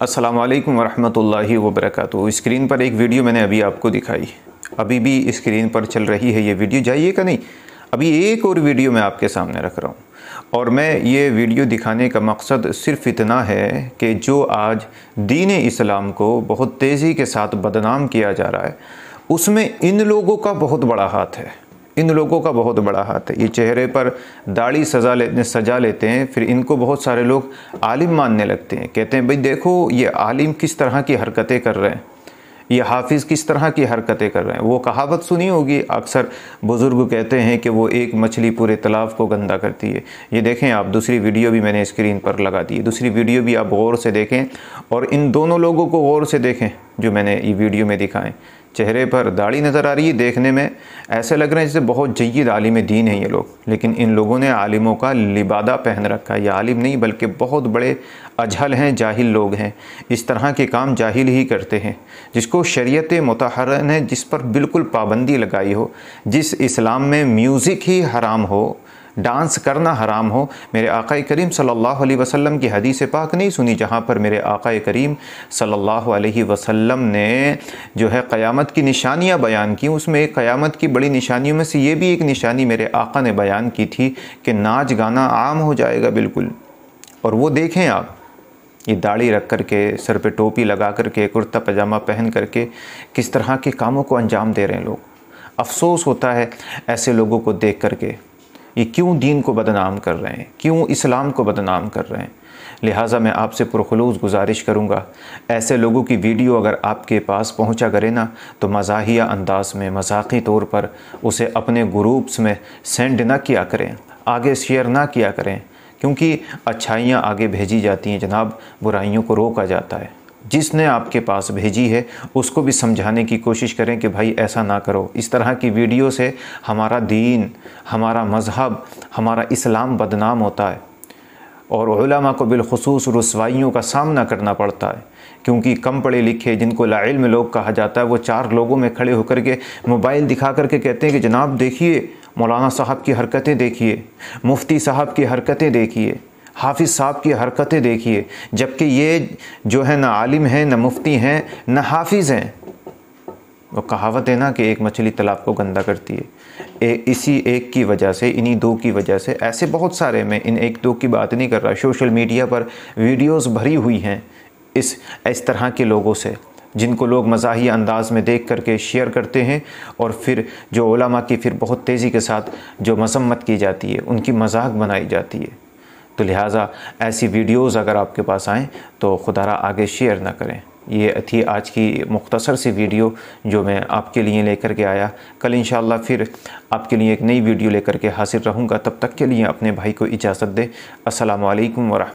अस्सलाम वालेकुम वरहमतुल्लाहि वबरकatuह स्क्रीन पर एक वीडियो मैंने अभी आपको दिखाई अभी भी स्क्रीन पर चल रही है ये वीडियो जाइएगा नहीं अभी एक और वीडियो मैं आपके सामने रख रहा हूँ और मैं ये वीडियो दिखाने का मकसद सिर्फ इतना है कि जो आज दीन इस्लाम को बहुत तेज़ी के साथ बदनाम किया जा रहा है उसमें इन लोगों का बहुत बड़ा हाथ है इन लोगों का बहुत बड़ा हाथ है ये चेहरे पर दाढ़ी सजा ले सजा लेते हैं फिर इनको बहुत सारे लोग आलिम मानने लगते हैं कहते हैं भाई देखो ये आलिम किस तरह की हरकतें कर रहे हैं ये हाफिज़ किस तरह की हरकतें कर रहे हैं वो कहावत सुनी होगी अक्सर बुज़ुर्ग कहते हैं कि वो एक मछली पूरे तालाब को गंदा करती है ये देखें आप दूसरी वीडियो भी मैंने स्क्रीन पर लगा दी है दूसरी वीडियो भी आप गौर से देखें और इन दोनों लोगों को गौर से देखें जो मैंने ये वीडियो में दिखाएं चेहरे पर दाढ़ी नज़र आ रही है देखने में ऐसे लग रहे हैं जैसे बहुत जयद आलिम दीन है ये लोग लेकिन इन लोगों ने आलिमों का लिबादा पहन रखा है ये आलिम नहीं बल्कि बहुत बड़े अजहल हैं जाहिल लोग हैं इस तरह के काम जाहिल ही करते हैं जिसको शरीयत मतहर ने जिस पर बिल्कुल पाबंदी लगाई हो जिस इस्लाम में म्यूज़िक ही हराम हो डांस करना हराम हो मेरे आका करीम सल्लल्लाहु अलैहि वसल्लम की हदीस पाक नहीं सुनी जहाँ पर मेरे आका करीम सल्लल्लाहु अलैहि वसल्लम ने जो है क़यामत की निशानियाँ बयान की उसमें एक क़यामत की बड़ी निशानियों में से ये भी एक निशानी मेरे आका ने बयान की थी कि नाच गाना आम हो जाएगा बिल्कुल और वो देखें आप ये दाढ़ी रख कर के सर पे टोपी लगा कर के कुर्ता पजामा पहन कर के किस तरह के कामों को अंजाम दे रहे हैं लोग अफसोस होता है ऐसे लोगों को देख कर के ये क्यों दीन को बदनाम कर रहे हैं क्यों इस्लाम को बदनाम कर रहे हैं लिहाजा मैं आपसे पुरखलूस गुजारिश करूँगा ऐसे लोगों की वीडियो अगर आपके पास पहुँचा करे ना तो मजाहिया अंदाज में मजाकी तौर पर उसे अपने ग्रुप्स में सेंड ना किया करें आगे शेयर ना किया करें क्योंकि अच्छाइयाँ आगे भेजी जाती हैं जनाब बुराइयों को रोका जाता है जिसने आपके पास भेजी है उसको भी समझाने की कोशिश करें कि भाई ऐसा ना करो इस तरह की वीडियो से हमारा दीन हमारा मज़हब हमारा इस्लाम बदनाम होता है और उलमा को बिलखसूस रसवाइयों का सामना करना पड़ता है क्योंकि कम पढ़े लिखे जिनको लाइल में लोग कहा जाता है वो चार लोगों में खड़े होकर के मोबाइल दिखा करके कहते हैं कि जनाब देखिए मौलाना साहब की हरकतें देखिए मुफ्ती साहब की हरकतें देखिए हाफिज़ साहब की हरकतें देखिए जबकि ये जो है ना आलिम हैं ना मुफ्ती हैं ना हाफिज़ हैं वो कहावत है ना कि एक मछली तालाब को गंदा करती है ए, इसी एक की वजह से इन्हीं दो की वजह से ऐसे बहुत सारे मैं इन एक दो की बात नहीं कर रहा सोशल मीडिया पर वीडियोस भरी हुई हैं इस इस तरह के लोगों से जिनको लोग मजाही अंदाज में देख करके शेयर करते हैं और फिर जो ओलामा की फिर बहुत तेज़ी के साथ जो मजम्मत की जाती है उनकी मजाक बनाई जाती है तो लिहाजा ऐसी वीडियोज़ अगर आपके पास आएँ तो खुदा आगे शेयर ना करें ये थी आज की मुख्तसर सी वीडियो जो मैं आपके लिए लेकर के आया कल इन फिर आपके लिए एक नई वीडियो लेकर के हाजिर रहूँगा तब तक के लिए अपने भाई को इजाज़त दें असलकम वरह